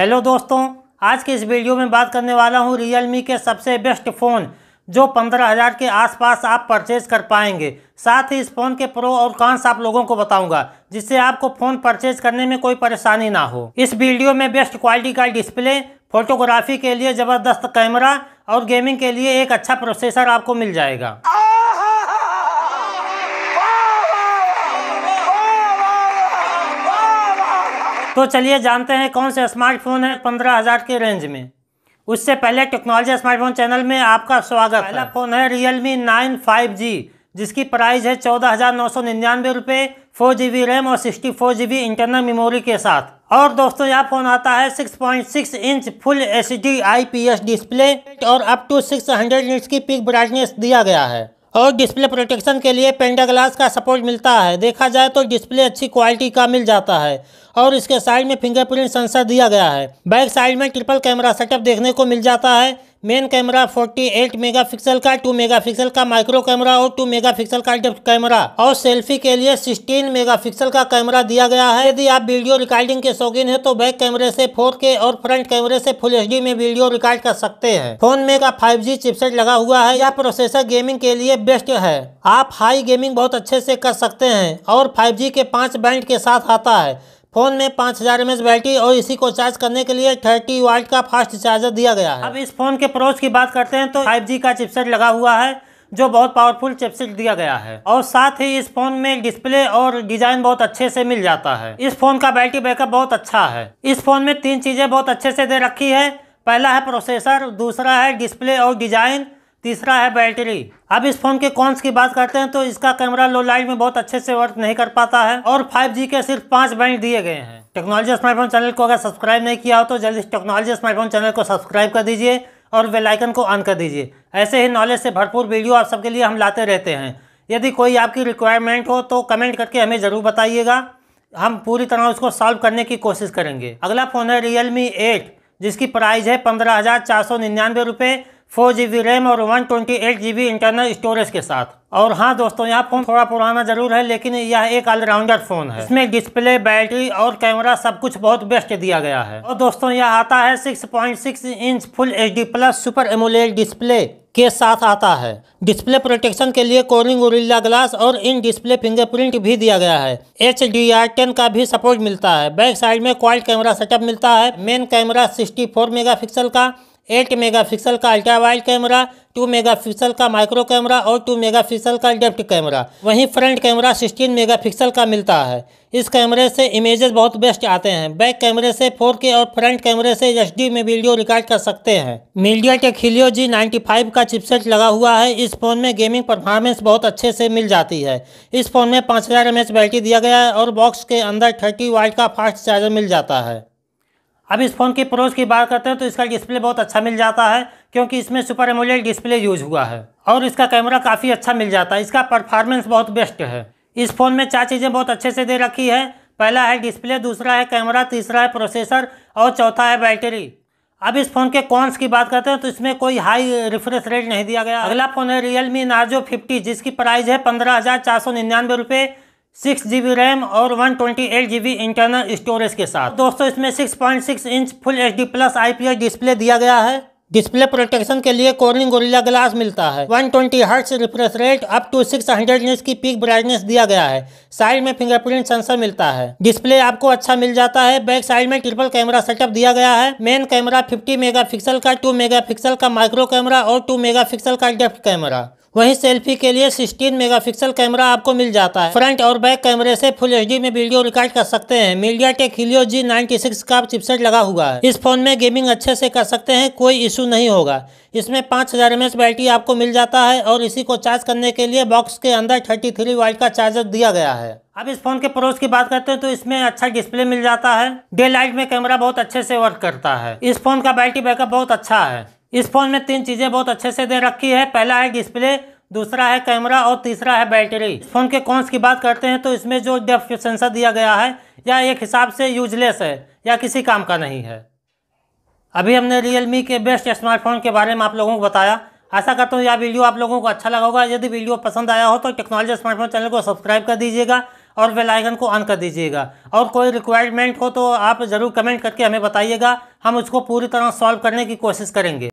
hello दोस्तों आज के इस वीडियो में बात करने वाला हूँ रियल के सबसे बेस्ट फ़ोन जो पंद्रह हज़ार के आसपास आप परचेज़ कर पाएंगे साथ ही इस फ़ोन के प्रो और कॉन्स आप लोगों को बताऊंगा जिससे आपको फ़ोन परचेज़ करने में कोई परेशानी ना हो इस वीडियो में बेस्ट क्वालिटी का डिस्प्ले फोटोग्राफी के लिए ज़बरदस्त कैमरा और गेमिंग के लिए एक अच्छा प्रोसेसर आपको मिल जाएगा तो चलिए जानते हैं कौन से स्मार्टफोन है पंद्रह हज़ार के रेंज में उससे पहले टेक्नोलॉजी स्मार्टफोन चैनल में आपका स्वागत पहला फ़ोन है Realme nine five G जिसकी प्राइस है चौदह हज़ार नौ सौ निन्यानवे रुपये फोर जी बी रैम और sixty four G B internal memory के साथ और दोस्तों यह फ़ोन आता है six point six inch full H D I P S display और up to six hundred inch की पिक ब्राइटनेस दिया गया है और डिस्प्ले प्रोटेक्शन के लिए पेंडा ग्लास का सपोर्ट मिलता है देखा जाए तो डिस्प्ले अच्छी क्वालिटी का मिल जाता है और इसके साइड में फिंगरप्रिंट सेंसर दिया गया है बैक साइड में ट्रिपल कैमरा सेटअप देखने को मिल जाता है मेन कैमरा 48 मेगापिक्सल का 2 मेगापिक्सल का माइक्रो कैमरा और 2 मेगापिक्सल का डेप्थ कैमरा और सेल्फी के लिए 16 मेगापिक्सल का कैमरा दिया गया है यदि आप वीडियो रिकॉर्डिंग के शौकीन है तो बैक कैमरे से 4K और फ्रंट कैमरे से फुल एच में वीडियो रिकॉर्ड कर सकते हैं फोन में का फाइव चिपसेट लगा हुआ है यह प्रोसेसर गेमिंग के लिए बेस्ट है आप हाई गेमिंग बहुत अच्छे से कर सकते हैं और फाइव के पाँच बैंड के साथ आता है फोन में 5000 हजार बैटरी और इसी को चार्ज करने के लिए 30 वाट का फास्ट चार्जर दिया गया है अब इस फोन के प्रोच की बात करते हैं तो 5G का चिपसेट लगा हुआ है जो बहुत पावरफुल चिपसेट दिया गया है और साथ ही इस फोन में डिस्प्ले और डिजाइन बहुत अच्छे से मिल जाता है इस फोन का बैटरी बैकअप बहुत अच्छा है इस फोन में तीन चीजें बहुत अच्छे से दे रखी है पहला है प्रोसेसर दूसरा है डिस्प्ले और डिजाइन तीसरा है बैटरी अब इस फोन के कॉन्स की बात करते हैं तो इसका कैमरा लो लाइट में बहुत अच्छे से वर्क नहीं कर पाता है और 5G के सिर्फ पांच बैंड दिए गए हैं टेक्नोलॉजी स्मार्टफोन चैनल को अगर सब्सक्राइब नहीं किया हो तो जल्दी टेक्नोलॉजी स्मार्टफोन चैनल को सब्सक्राइब कर दीजिए और वेलाइकन को ऑन कर दीजिए ऐसे ही नॉलेज से भरपूर वीडियो आप सबके लिए हम लाते रहते हैं यदि कोई आपकी रिक्वायरमेंट हो तो कमेंट करके हमें ज़रूर बताइएगा हम पूरी तरह उसको सॉल्व करने की कोशिश करेंगे अगला फ़ोन है रियल मी एट जिसकी प्राइस है पंद्रह हज़ार चार सौ निन्यानवे रुपये फोर जी बी रैम और one twenty eight G B internal storage के साथ और हाँ दोस्तों यह फ़ोन थोड़ा पुराना ज़रूर है लेकिन यह एक ऑलराउंडर फ़ोन है इसमें डिस्प्ले बैटरी और कैमरा सब कुछ बहुत बेस्ट दिया गया है और दोस्तों यह आता है 6.6 inch full D plus super AMOLED display के साथ आता है डिस्प्ले प्रोटेक्शन के लिए कोरिंग गोरिल्ला ग्लास और इन डिस्प्ले फिंगरप्रिंट भी दिया गया है एच डी आर टेन का भी सपोर्ट मिलता है बैक साइड में क्वाल कैमरा सेटअप मिलता है main camera sixty four megapixel का मेगा मेगापिक्सल का ultra wide camera mega megapixel का माइक्रो कैमरा और मेगा मेगापिक्सल का डेप्थ कैमरा वहीं फ्रंट कैमरा मेगा मेगापिक्सल का मिलता है इस कैमरे से इमेजेस बहुत बेस्ट आते हैं बैक कैमरे से 4K और फ्रंट कैमरे से एच में वीडियो रिकॉर्ड कर सकते हैं मीडिया के खिलियो जी नाइन्टी का चिपसेट लगा हुआ है इस फ़ोन में गेमिंग परफॉर्मेंस बहुत अच्छे से मिल जाती है इस फ़ोन में पाँच हज़ार बैटरी दिया गया है और बॉक्स के अंदर थर्टी वाइट का फास्ट चार्जर मिल जाता है अब इस फ़ोन की प्रोज की बात करते हैं तो इसका डिस्प्ले बहुत अच्छा मिल जाता है क्योंकि इसमें सुपर एमोलेड डिस्प्ले यूज हुआ है और इसका कैमरा काफ़ी अच्छा मिल जाता है इसका परफॉर्मेंस बहुत बेस्ट है इस फ़ोन में चार चीज़ें बहुत अच्छे से दे रखी है पहला है डिस्प्ले दूसरा है कैमरा तीसरा है प्रोसेसर और चौथा है बैटरी अब इस फ़ोन के कॉन्स की बात करते हैं तो इसमें कोई हाई रिफ्रेश रेट नहीं दिया गया अगला फ़ोन है रियल मी नार्जो फिफ्टी जिसकी प्राइस है पंद्रह हज़ार चार सौ निन्यानवे रुपये सिक्स जी बी रैम और one twenty eight G B internal storage के साथ दोस्तों इसमें six point six inch full H D plus I P S display दिया गया है डिस्प्ले प्रोटेक्शन के लिए कोरिंग गोरिल्ला ग्लास मिलता है 120 twenty hertz refresh rate up to 600 hundred inch की पीक ब्राइटनेस दिया गया है साइड में फिंगरप्रिंट सेंसर मिलता है डिस्प्ले आपको अच्छा मिल जाता है बैक साइड में ट्रिपल कैमरा सेटअप दिया गया है मेन कैमरा 50 मेगापिक्सल का 2 मेगापिक्सल का माइक्रो कैमरा और 2 मेगापिक्सल का डेफ्ट कैमरा वहीं सेल्फी के लिए 16 मेगापिक्सल कैमरा आपको मिल जाता है फ्रंट और बैक कैमरे से फुल एचडी में वीडियो रिकॉर्ड कर सकते हैं MediaTek Helio G ninety का चिपसेट लगा हुआ है इस फोन में गेमिंग अच्छे से कर सकते हैं कोई इशू नहीं होगा इसमें पाँच हज़ार बैटरी आपको मिल जाता है और इसी को चार्ज करने के लिए बॉक्स के अंदर थर्टी थ्री का चार्जर दिया गया है अब इस फोन के प्रोस की बात करते हैं तो इसमें अच्छा डिस्प्ले मिल जाता है डे लाइट में कैमरा बहुत अच्छे से वर्क करता है इस फोन का बैटरी बैकअप बहुत अच्छा है इस फ़ोन में तीन चीज़ें बहुत अच्छे से दे रखी है पहला है डिस्प्ले दूसरा है कैमरा और तीसरा है बैटरी इस फ़ोन के कौन की बात करते हैं तो इसमें जो डेफ सेंसर दिया गया है या एक हिसाब से यूजलेस है या किसी काम का नहीं है अभी हमने रियल के बेस्ट स्मार्टफोन के बारे में आप लोगों को बताया ऐसा करता हूँ यह वीडियो आप लोगों को अच्छा लगा होगा यदि वीडियो पसंद आया हो तो टेक्नोलॉजी स्मार्टफोन चैनल को सब्सक्राइब कर दीजिएगा और बेल आइकन को ऑन कर दीजिएगा और कोई रिक्वायरमेंट हो तो आप ज़रूर कमेंट करके हमें बताइएगा हम उसको पूरी तरह सॉल्व करने की कोशिश करेंगे